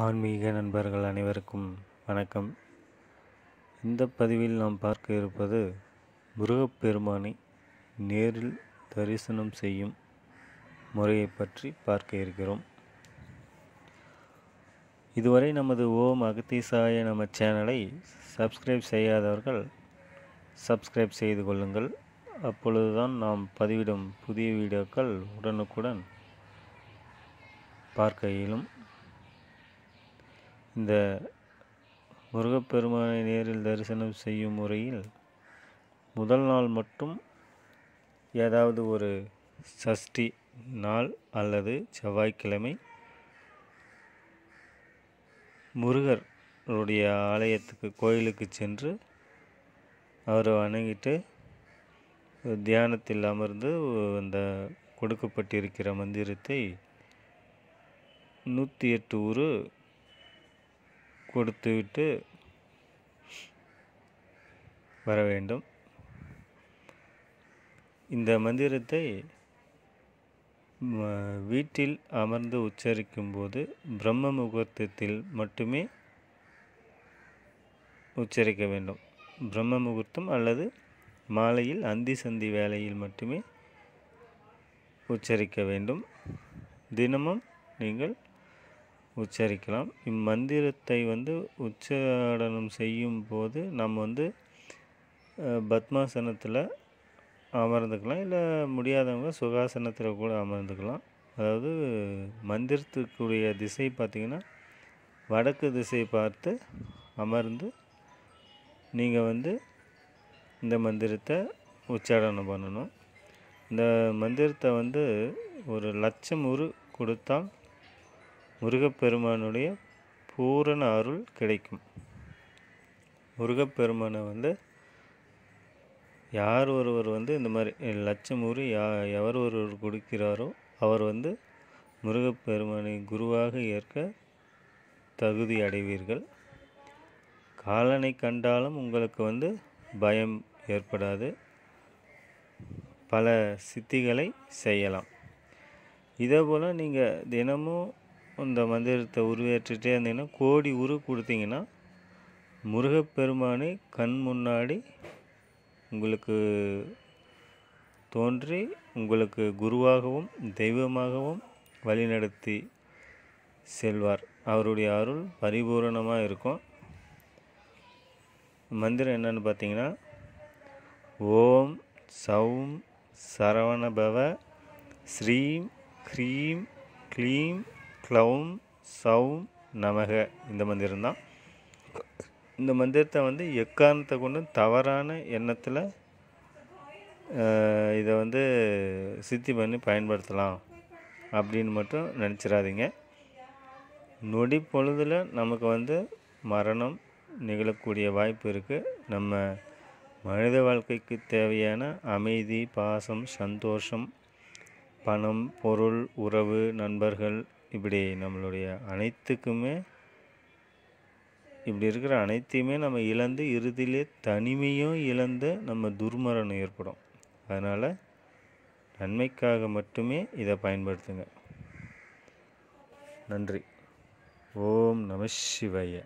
ஆன்மீக நண்பர்கள் அனைவருக்கும் வணக்கம் இந்த பதிவில் நாம் பார்க்க இருப்பது முருகப்பெருமானை நேரில் தரிசனம் செய்யும் முறையை பற்றி பார்க்க இருக்கிறோம் இதுவரை நமது ஓம் அகத்தீசாய நம்ம சேனலை சப்ஸ்கிரைப் செய்யாதவர்கள் சப்ஸ்கிரைப் செய்து கொள்ளுங்கள் அப்பொழுதுதான் நாம் பதிவிடும் புதிய வீடியோக்கள் உடனுக்குடன் பார்க்க இயலும் இந்த முருகப்பெருமானை நேரில் தரிசனம் செய்யும் முறையில் முதல் நாள் மட்டும் ஏதாவது ஒரு சஷ்டி நாள் அல்லது செவ்வாய்க்கிழமை முருகருடைய ஆலயத்துக்கு கோயிலுக்கு சென்று அவரை வணங்கிட்டு தியானத்தில் அமர்ந்து அந்த கொடுக்கப்பட்டிருக்கிற மந்திரத்தை நூற்றி எட்டு ஊர் கொடுத்துவிட்டு வர வேண்டும் இந்த மந்திரத்தை வீட்டில் அமர்ந்து உச்சரிக்கும் போது பிரம்ம முகூர்த்தத்தில் மட்டுமே உச்சரிக்க வேண்டும் பிரம்ம முகூர்த்தம் அல்லது மாலையில் அந்தி சந்தி வேலையில் மட்டுமே உச்சரிக்க வேண்டும் தினமும் நீங்கள் உச்சரிக்கலாம் இம்மந்திரத்தை வந்து உச்சாடனம் செய்யும் போது நம்ம வந்து பத்மாசனத்தில் அமர்ந்துக்கலாம் இல்லை முடியாதவங்க சுகாசனத்தில் கூட அமர்ந்துக்கலாம் அதாவது மந்திரத்துக்குரிய திசை பார்த்திங்கன்னா வடக்கு திசை பார்த்து அமர்ந்து நீங்கள் வந்து இந்த மந்திரத்தை உச்சாடனம் பண்ணணும் இந்த மந்திரத்தை வந்து ஒரு லட்சம் உரு கொடுத்தால் முருகப்பெருமானுடைய பூரண அருள் கிடைக்கும் முருகப்பெருமானை வந்து யார் ஒருவர் வந்து இந்த மாதிரி லட்சம் ஊர் யா எவர் ஒருவர் கொடுக்கிறாரோ அவர் வந்து முருகப்பெருமானை குருவாக ஏற்க தகுதி அடைவீர்கள் காலனை கண்டாலும் உங்களுக்கு வந்து பயம் ஏற்படாது பல சித்திகளை செய்யலாம் இதே போல் நீங்கள் தினமும் இந்த மந்திரத்தை உருவேற்றிட்டே இருந்தீங்கன்னா கோடி உரு கொடுத்தீங்கன்னா முருகப்பெருமானை கண் முன்னாடி உங்களுக்கு தோன்றி உங்களுக்கு குருவாகவும் தெய்வமாகவும் வழிநடத்தி செல்வார் அவருடைய அருள் பரிபூரணமாக இருக்கும் மந்திரம் என்னென்னு பார்த்தீங்கன்னா ஓம் சௌம் சரவணபவ ஸ்ரீம் ஹ்ரீம் க்ளீம் க்ளௌம் சௌம் நமக இந்த மந்திரம் தான் இந்த மந்திரத்தை வந்து எக்காரணத்தை கொண்டு தவறான எண்ணத்தில் இதை வந்து சித்தி பண்ணி பயன்படுத்தலாம் அப்படின்னு மட்டும் நினச்சிடாதீங்க நொடி பொழுதில் நமக்கு வந்து மரணம் நிகழக்கூடிய வாய்ப்பு இருக்குது நம்ம மனித வாழ்க்கைக்கு தேவையான அமைதி பாசம் சந்தோஷம் பணம் பொருள் உறவு நண்பர்கள் இப்படி நம்மளுடைய அனைத்துக்குமே இப்படி இருக்கிற அனைத்தையுமே நம்ம இழந்து இறுதியிலே தனிமையும் இழந்து நம்ம துர்மரணம் ஏற்படும் அதனால் நன்மைக்காக மட்டுமே இதை பயன்படுத்துங்க நன்றி ஓம் நம சிவய்யா